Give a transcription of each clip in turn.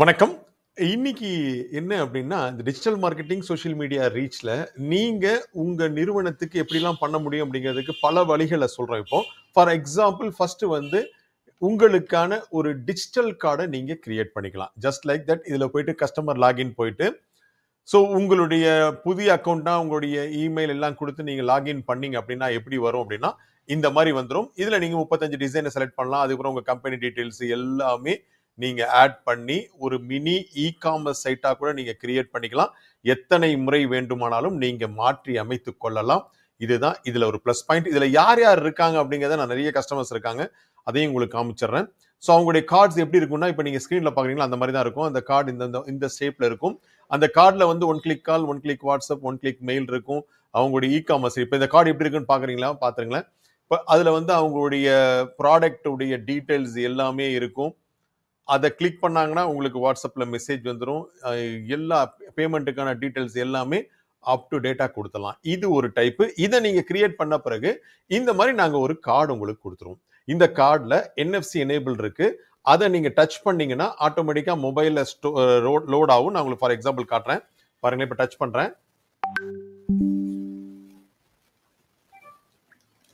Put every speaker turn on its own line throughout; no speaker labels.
வணக்கம் இன்னைக்கு என்ன அப்படின்னா இந்த டிஜிட்டல் மார்க்கெட்டிங் சோஷியல் மீடியா ரீச்ல நீங்க உங்க நிறுவனத்துக்கு எப்படிலாம் பண்ண முடியும் அப்படிங்கிறதுக்கு பல வழிகளை சொல்றோம் இப்போ ஃபார் எக்ஸாம்பிள் ஃபர்ஸ்ட் வந்து உங்களுக்கான ஒரு டிஜிட்டல் கார்டை நீங்க கிரியேட் பண்ணிக்கலாம் ஜஸ்ட் லைக் தட் இதுல போயிட்டு கஸ்டமர் லாகின் போயிட்டு ஸோ உங்களுடைய புதிய அக்கௌண்ட்னா உங்களுடைய இமெயில் எல்லாம் கொடுத்து நீங்க லாகின் பண்ணீங்க அப்படின்னா எப்படி வரும் அப்படின்னா இந்த மாதிரி வந்துடும் இதுல நீங்க முப்பத்தஞ்சு டிசைனை செலக்ட் பண்ணலாம் அதுக்கப்புறம் உங்க கம்பெனி டீட்டெயில்ஸ் எல்லாமே நீங்கள் ஆட் பண்ணி ஒரு மினி இ காமர்ஸ் சைட்டாக கூட நீங்கள் கிரியேட் பண்ணிக்கலாம் எத்தனை முறை வேண்டுமானாலும் நீங்கள் மாற்றி அமைத்து கொள்ளலாம் இதுதான் இதில் ஒரு ப்ளஸ் பாயிண்ட் இதில் யார் யார் இருக்காங்க அப்படிங்கிறத நான் நிறைய கஸ்டமர்ஸ் இருக்காங்க அதையும் உங்களுக்கு காமிச்சிடுறேன் ஸோ அவங்களுடைய கார்ட்ஸ் எப்படி இருக்கும்னா இப்போ நீங்கள் ஸ்க்ரீனில் பாக்குறீங்களா அந்த மாதிரி தான் இருக்கும் அந்த கார்டு இந்த இந்த ஷேப்பில் இருக்கும் அந்த கார்டில் வந்து one click call one click WhatsApp one click mail இருக்கும் அவங்களுடைய இ காமர்ஸ் இப்போ இந்த கார்டு எப்படி இருக்குன்னு பார்க்குறீங்களா பாத்துருங்களேன் இப்போ அதில் வந்து அவங்களுடைய ப்ராடக்டுடைய டீட்டெயில்ஸ் எல்லாமே இருக்கும் அதை கிளிக் பண்ணாங்கன்னா உங்களுக்கு வாட்ஸ்அப்பில் மெசேஜ் வந்துடும் எல்லா பேமெண்ட்டுக்கான டீட்டெயில்ஸ் எல்லாமே அப் டு டேட்டா கொடுத்தலாம் இது ஒரு டைப்பு இதை நீங்கள் கிரியேட் பண்ண பிறகு இந்த மாதிரி நாங்கள் ஒரு கார்டு உங்களுக்கு கொடுத்துருவோம் இந்த கார்டில் என்எஃப்சி எனேபிள் இருக்குது அதை நீங்கள் டச் பண்ணிங்கன்னா ஆட்டோமேட்டிக்காக மொபைலில் ஸ்டோ லோட் ஆகும் நான் உங்களுக்கு ஃபார் எக்ஸாம்பிள் காட்டுறேன் பாருங்களேன் இப்போ டச் பண்ணுறேன்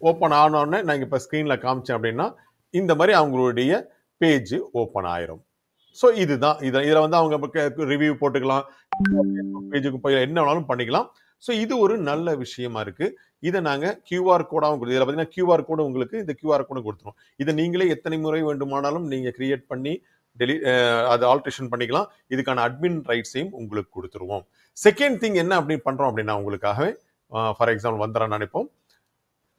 ஓப்பன் ஆனோடனே நான் இப்போ ஸ்க்ரீனில் காமிச்சேன் அப்படின்னா இந்த மாதிரி அவங்களுடைய பேஜ் ஓப்பன் ஆயிரும் ஸோ இதுதான் இதை இதில் வந்து அவங்க ரிவ்யூ போட்டுக்கலாம் பேஜுக்கு போய் என்ன வேணாலும் பண்ணிக்கலாம் ஸோ இது ஒரு நல்ல விஷயமா இருக்கு இதை நாங்கள் கியூஆர் கோடாகவும் கொடுத்து இதில் பார்த்தீங்கன்னா கியூஆர் கோடு உங்களுக்கு இந்த கியூஆர் கோடு கொடுத்துரும் இதை நீங்களே எத்தனை முறை வேண்டுமானாலும் நீங்கள் கிரியேட் பண்ணி டெலி அது ஆல்ட்ரேஷன் பண்ணிக்கலாம் இதுக்கான அட்மின் ரைட்ஸையும் உங்களுக்கு கொடுத்துருவோம் செகண்ட் திங் என்ன அப்படின்னு பண்ணுறோம் அப்படின்னா உங்களுக்காகவே ஃபார் எக்ஸாம்பிள் வந்துடா நினைப்போம்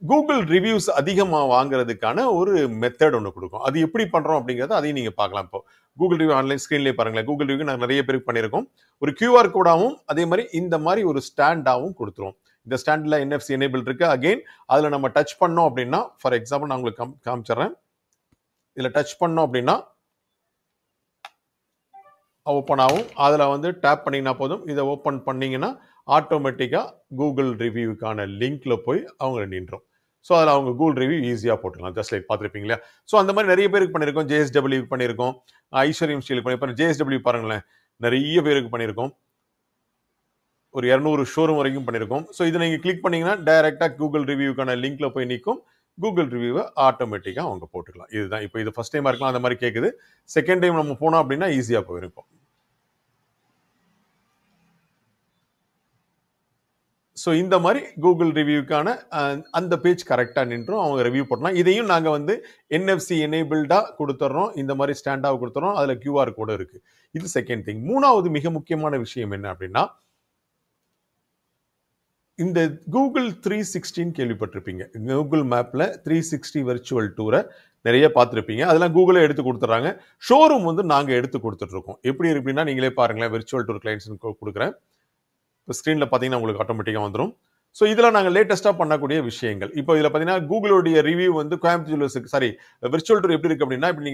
கூகுள் ரிவ்யூஸ் அதிகமாக வாங்குறதுக்கான ஒரு மெத்தட் ஒன்று கொடுக்கும் அது எப்படி பண்ணுறோம் அப்படிங்கிறத அதையும் நீங்கள் பார்க்கலாம் இப்போ கூகுள் ரிவ்யூ ஆன்லைன் ஸ்க்ரீன்லேயே பாருங்களேன் கூகுள் ரிவ்யூ நாங்கள் நிறைய பேருக்கு பண்ணியிருக்கோம் ஒரு கியூஆர் கோடாகவும் அதே மாதிரி இந்த மாதிரி ஒரு ஸ்டாண்டாகவும் கொடுத்துருவோம் இந்த ஸ்டாண்டில் என்எஃப்சி எனேபிள் இருக்குது அகெயின் அதில் நம்ம டச் பண்ணோம் அப்படின்னா ஃபார் எக்ஸாம்பிள் நான் உங்களுக்கு கம் காமிச்சிட்றேன் இதில் டச் பண்ணோம் அப்படின்னா ஓப்பன் ஆகும் அதில் வந்து டேப் பண்ணிங்கன்னா போதும் இதை ஓப்பன் பண்ணிங்கன்னா ஆட்டோமேட்டிக்காக கூகுள் ரிவ்யூக்கான லிங்க்ல போய் அவங்க நின்றோம் ஸோ அதில் அவங்க கூகுள் ரிவ்யூ ஈஸியாக போட்டுக்கலாம் ஜஸ்ட் லைக் பார்த்துருப்பீங்க இல்லையா ஸோ அந்த மாதிரி நிறைய பேருக்கு பண்ணியிருக்கோம் ஜேஎஸ்டபிள்யூ பண்ணியிருக்கோம் ஐஸ்வர்யம் ஸ்டீல் பண்ணியிருப்போம் ஜேஎஸ்டபிள்யூ பாருங்களேன் நிறைய பேருக்கு பண்ணியிருக்கோம் ஒரு இரநூறு ஷோரூம் வரைக்கும் பண்ணியிருக்கோம் ஸோ இதை நீங்கள் கிளிக் பண்ணிங்கன்னா டைரெக்டாக கூகுள் ரிவ்யூக்கான லிங்க்கில் போய் நிற்கும் கூகுள் ரிவ்யூவை ஆட்டோமேட்டிக்காக அவங்க போட்டுக்கலாம் இதுதான் இப்போ இது ஃபஸ்ட் டைமாக இருக்கலாம் அந்த மாதிரி கேட்குது செகண்ட் டைம் நம்ம போனோம் அப்படின்னா ஈஸியாக போயிருப்போம் ஸோ இந்த மாதிரி கூகுள் ரிவ்யூக்கான அந்த பேஜ் கரெக்டாக நின்றும் அவங்க ரிவ்யூ பண்ணலாம் இதையும் நாங்கள் வந்து என்எஃப்சி எனேபிள்டாக கொடுத்துட்றோம் இந்த மாதிரி ஸ்டாண்டாக கொடுத்துட்றோம் அதில் கியூஆர் கோடு இருக்குது இது செகண்ட் திங் மூணாவது மிக முக்கியமான விஷயம் என்ன அப்படின்னா இந்த கூகுள் த்ரீ சிக்ஸ்டின்னு கேள்விப்பட்டிருப்பீங்க கூகுள் மேப்பில் த்ரீ சிக்ஸ்டி விர்ச்சுவல் டூரை நிறைய பார்த்துருப்பீங்க அதெல்லாம் கூகுளே எடுத்து கொடுத்துட்றாங்க ஷோரூம் வந்து நாங்கள் எடுத்து கொடுத்துட்ருக்கோம் எப்படி இருக்குன்னா நீங்களே பாருங்களேன் வெர்ச்சுவல் டூர் கிளைண்ட்ஸ்னு கொடுக்குறேன் இப்போ ஸ்க்ரீனில் பார்த்தீங்கன்னா உங்களுக்கு ஆட்டோமேட்டிக்காக வந்துடும் ஸோ இதில் நாங்கள் லேட்டஸ்ட்டாக பண்ணக்கூடிய விஷயங்கள் இப்போ இதில் பார்த்தீங்கன்னா கூகுளுடைய ரிவ்யூ வந்து கோயம்புத்தூர் சாரி விர்ச்சுவல் டூர் எப்படி இருக்குது அப்படின்னா இப்படி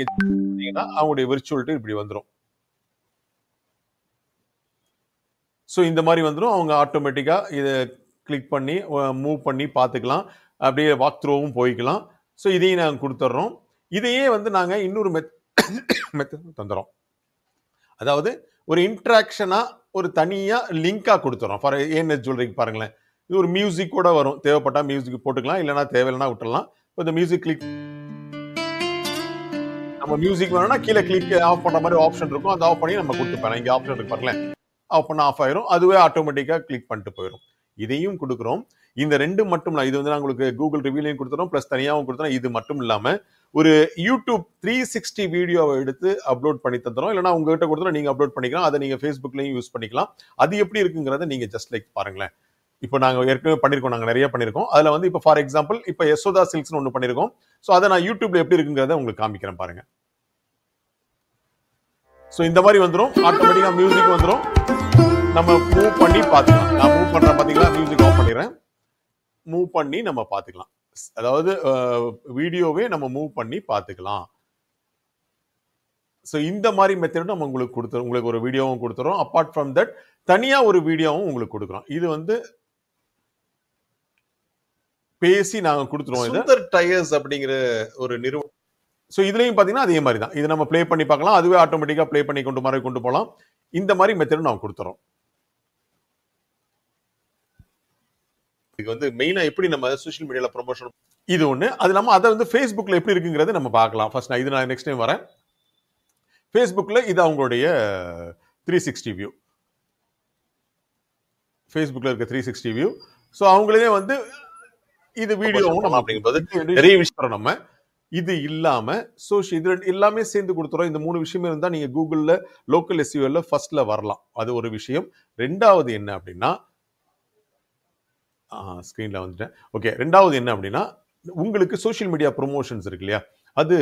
நீங்கள் அவங்களுடைய விர்ச்சுவல் டூர் இப்படி வந்துடும் ஸோ இந்த மாதிரி வந்துடும் அவங்க ஆட்டோமேட்டிக்காக இதை கிளிக் பண்ணி மூவ் பண்ணி பார்த்துக்கலாம் அப்படியே வாக் த்ரோவும் போய்க்கலாம் ஸோ இதையும் நாங்கள் கொடுத்துட்றோம் இதையே வந்து நாங்கள் இன்னொரு மெத் மெத்தட் தந்துடுறோம் அதாவது ஒரு இன்ட்ராக்ஷனாக ஒரு தனியாக லிங்காக கொடுத்துறோம் ஃபார் ஏஎன்எஸ் ஜுவல்லரிக்கு பாருங்களேன் இது ஒரு மியூசிக் கூட வரும் தேவைப்பட்டால் மியூசிக் போட்டுக்கலாம் இல்லைனா தேவையில்லைனா விட்டுடலாம் இப்போ இந்த மியூசிக் கிளிக் நம்ம மியூசிக் வேணும்னா கீழே கிளிக் ஆஃப் பண்ணுற மாதிரி ஆப்ஷன் இருக்கும் அதை ஆஃப் பண்ணி நம்ம கொடுத்துப்பேன் இங்கே ஆப்ஷன் இருக்கு பாருங்களேன் ஆஃப் பண்ண ஆஃப் ஆயிரும் அதுவே ஆட்டோமேட்டிக்காக கிளிக் பண்ணிட்டு போயிடும் இதையும் கொடுக்குறோம் இந்த ரெண்டு மட்டும் இல்லை இது வந்து நான் உங்களுக்கு கூகுள் ரிவியூலையும் கொடுத்துறோம் ப்ளஸ் தனியாகவும் கொடுத்துறோம் இது மட்டும் இல்லாமல் ஒரு யூடியூப் த்ரீ சிக்ஸ்டி வீடியோவை எடுத்து அப்லோட் பண்ணி தந்துடும் இல்லைனா உங்ககிட்ட கொடுத்தா நீங்கள் அப்லோட் பண்ணிக்கலாம் அதை நீங்கள் ஃபேஸ்புக்லையும் யூஸ் பண்ணிக்கலாம் அது எப்படி இருக்குங்கிறத நீங்கள் ஜஸ்ட் லைக் பாருங்களேன் இப்போ நாங்கள் ஏற்கனவே பண்ணியிருக்கோம் நாங்கள் நிறைய பண்ணியிருக்கோம் அதில் வந்து இப்போ ஃபார் எக்ஸாம்பிள் இப்போ யசோதா சில்க்ஸ்னு ஒன்று பண்ணியிருக்கோம் ஸோ அதை நான் யூடியூப்ல எப்படி இருக்குங்கிறத உங்களுக்கு காமிக்கிறேன் பாருங்க ஸோ இந்த மாதிரி வந்துடும் ஆட்டோமேட்டிக்காக மியூசிக் வந்துடும் நம்ம மூவ் பண்ணி பார்த்துக்கலாம் நான் மூவ் பண்ணுறேன் பார்த்தீங்களா மியூசிக் ஆஃப் பண்ணிடுறேன் மூவ் பண்ணி நம்ம பார்த்துக்கலாம் அதாவது வீடியோவே நம்ம மூவ் பண்ணி பார்த்துக்கலாம் ஸோ இந்த மாதிரி மெத்தடும் நம்ம உங்களுக்கு கொடுத்துரும் உங்களுக்கு ஒரு வீடியோவும் கொடுத்துறோம் அப்பார்ட் ஃப்ரம் தட் தனியாக ஒரு வீடியோவும் உங்களுக்கு கொடுக்குறோம் இது வந்து பேசி நாங்கள் கொடுத்துருவோம் சுந்தர் டயர்ஸ் அப்படிங்கிற ஒரு நிறுவனம் ஸோ இதுலேயும் பார்த்தீங்கன்னா அதே மாதிரி தான் இது நம்ம ப்ளே பண்ணி பார்க்கலாம் அதுவே ஆட்டோமேட்டிக்காக ப்ளே பண்ணி கொண்டு மாதிரி கொண்டு போகலாம் இந்த மாதிரி மெத்தடும் நாங்கள் கொடுத்துறோம் இதுக்கு வந்து மெயினாக எப்படி நம்ம சோஷியல் மீடியாவில் ப்ரொமோஷன் இது ஒன்று அது இல்லாமல் அதை வந்து ஃபேஸ்புக்கில் எப்படி இருக்குங்கிறத நம்ம பார்க்கலாம் ஃபர்ஸ்ட் நான் இது நான் நெக்ஸ்ட் டைம் வரேன் ஃபேஸ்புக்கில் இது அவங்களுடைய த்ரீ சிக்ஸ்டி வியூ ஃபேஸ்புக்கில் இருக்க த்ரீ சிக்ஸ்டி வியூ ஸோ அவங்களே வந்து இது வீடியோவும் நம்ம அப்படிங்கிறது நிறைய விஷயம் நம்ம இது இல்லாம சோஷியல் இது எல்லாமே சேர்ந்து கொடுத்துறோம் இந்த மூணு விஷயமே இருந்தால் நீங்கள் கூகுளில் லோக்கல் எஸ்யூஎல்ல e ஃபர்ஸ்ட்ல வரலாம் அது ஒரு விஷயம் ரெண்டாவது என்ன அப்படின்னா ஸ்க்ரீனில் வந்துட்டேன் ஓகே ரெண்டாவது என்ன அப்படின்னா உங்களுக்கு சோஷியல் மீடியா ப்ரொமோஷன்ஸ் இருக்கு இல்லையா அது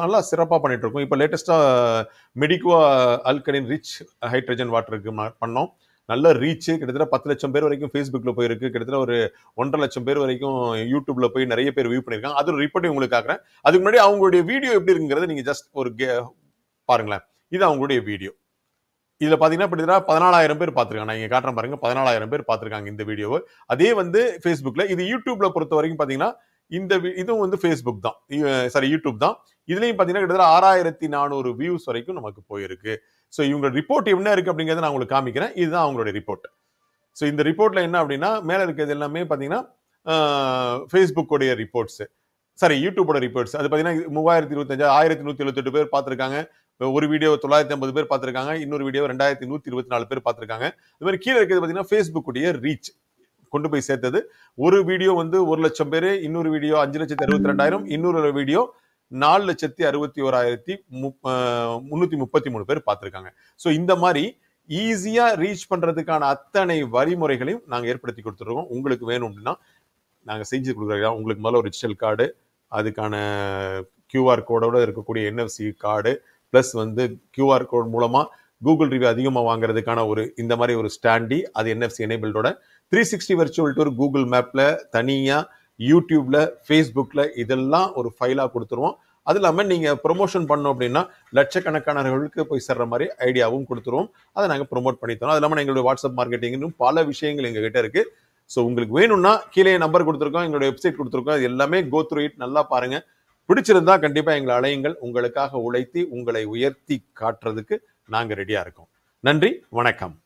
நல்லா சிறப்பாக பண்ணிட்டு இருக்கோம் இப்போ லேட்டஸ்ட்டாக மெடிக்குவா அல்கடின் ரிச் ஹைட்ரஜன் வாட்டருக்கு பண்ணோம் நல்ல ரீச்சு கிட்டத்தட்ட பத்து லட்சம் பேர் வரைக்கும் ஃபேஸ்புக்கில் போயிருக்கு கிட்டத்தட்ட ஒரு ஒன்றரை லட்சம் பேர் வரைக்கும் யூடியூப்பில் போய் நிறைய பேர் வியூ பண்ணியிருக்காங்க அது ரிப்போர்ட்டையும் உங்களுக்கு ஆக்குறேன் அதுக்கு முன்னாடி அவங்களுடைய வீடியோ எப்படி இருக்குங்கிறத நீங்கள் ஜஸ்ட் ஒரு கே பாருங்களேன் இது அவங்களுடைய வீடியோ இதில் பார்த்தீங்கன்னா பதினாலாயிரம் பேர் பார்த்துருக்காங்க நான் இங்கே காட்டுறேன் பாருங்க பதினாலாயிரம் பேர் பார்த்துருக்காங்க இந்த வீடியோவை அதே வந்து ஃபேஸ்புக்கில் இது யூடியூப்ல பொறுத்த வரைக்கும் பார்த்தீங்கன்னா இந்த இதுவும் வந்து ஃபேஸ்புக் தான் சாரி யூடியூப் தான் இதுலையும் பார்த்தீங்கன்னா கிட்டத்தட்ட ஆறாயிரத்தி நானூறு வியூஸ் வரைக்கும் நமக்கு போயிருக்கு ஸோ இவங்க ரிப்போர்ட் என்ன இருக்கு அப்படிங்கிறத நான் உங்களுக்கு காமிக்கிறேன் இதுதான் அவங்களோட ரிப்போர்ட் ஸோ இந்த ரிப்போர்ட்ல என்ன அப்படின்னா மேலே இருக்கிறது எல்லாமே பார்த்தீங்கன்னா ஃபேஸ்புக்கோடைய ரிப்போர்ட்ஸு சாரி யூடியூபோட ரிப்போர்ட்ஸ் அது பார்த்தீங்கன்னா மூவாயிரத்தி இருபத்தஞ்சு ஆயிரத்தி நூற்றி எழுபத்தெட்டு பேர் பார்த்துருக்காங்க ஒரு வீடியோ தொள்ளாயிரத்தி ஐம்பது பேர் பார்த்துருக்காங்க இன்னொரு வீடியோ ரெண்டாயிரத்தி நூற்றி இருபத்தி நாலு பேர் பார்த்துருக்காங்க இது மாதிரி கீழே இருக்கிறது பார்த்தீங்கன்னா ஃபேஸ்புக்குடைய ரீச் கொண்டு போய் சேர்த்தது ஒரு வீடியோ வந்து ஒரு லட்சம் பேர் இன்னொரு வீடியோ அஞ்சு லட்சத்தி அறுபத்தி ரெண்டாயிரம் இன்னொரு வீடியோ நாலு லட்சத்தி அறுபத்தி ஓராயிரத்தி முன்னூத்தி முப்பத்தி மூணு பேர் பார்த்துருக்காங்க ஸோ இந்த மாதிரி ஈஸியா ரீச் பண்றதுக்கான அத்தனை வழிமுறைகளையும் நாங்க ஏற்படுத்தி கொடுத்துருக்கோம் உங்களுக்கு வேணும் அப்படின்னா நாங்க செஞ்சு கொடுக்குறோம் உங்களுக்கு முதல்ல ஒரு டிஜிட்டல் கார்டு அதுக்கான கியூஆர் கோடோட இருக்கக்கூடிய என்எஃப்சி கார்டு ப்ளஸ் வந்து கியூஆர் கோட் மூலமாக கூகுள் ரிவ்யூ அதிகமாக வாங்குறதுக்கான ஒரு இந்த மாதிரி ஒரு ஸ்டாண்டி அது என்எஃப்சி எனேபிள்டோட three sixty virtual tour Google மேப்பில் தனியாக யூடியூப்பில் ஃபேஸ்புக்கில் இதெல்லாம் ஒரு ஃபைலாக கொடுத்துருவோம் அது இல்லாமல் நீங்கள் ப்ரொமோஷன் பண்ணோம் அப்படின்னா லட்சக்கணக்கானவர்களுக்கு போய் சேர்ற மாதிரி ஐடியாவும் கொடுத்துருவோம் அதை நாங்கள் ப்ரொமோட் பண்ணி தரோம் அது இல்லாமல் எங்களுடைய வாட்ஸ்அப் மார்க்கெட்டிங்னு பல விஷயங்கள் எங்ககிட்ட இருக்குது ஸோ உங்களுக்கு வேணும்னா கீழே நம்பர் கொடுத்துருக்கோம் எங்களுடைய வெப்சைட் கொடுத்துருக்கோம் எல்லாமே கோ த்ரூ இட் நல்லா பாருங்கள் பிடிச்சிருந்தா கண்டிப்பா எங்களை அலையுங்கள் உங்களுக்காக உழைத்து உங்களை உயர்த்தி காட்டுறதுக்கு நாங்க ரெடியா இருக்கோம் நன்றி வணக்கம்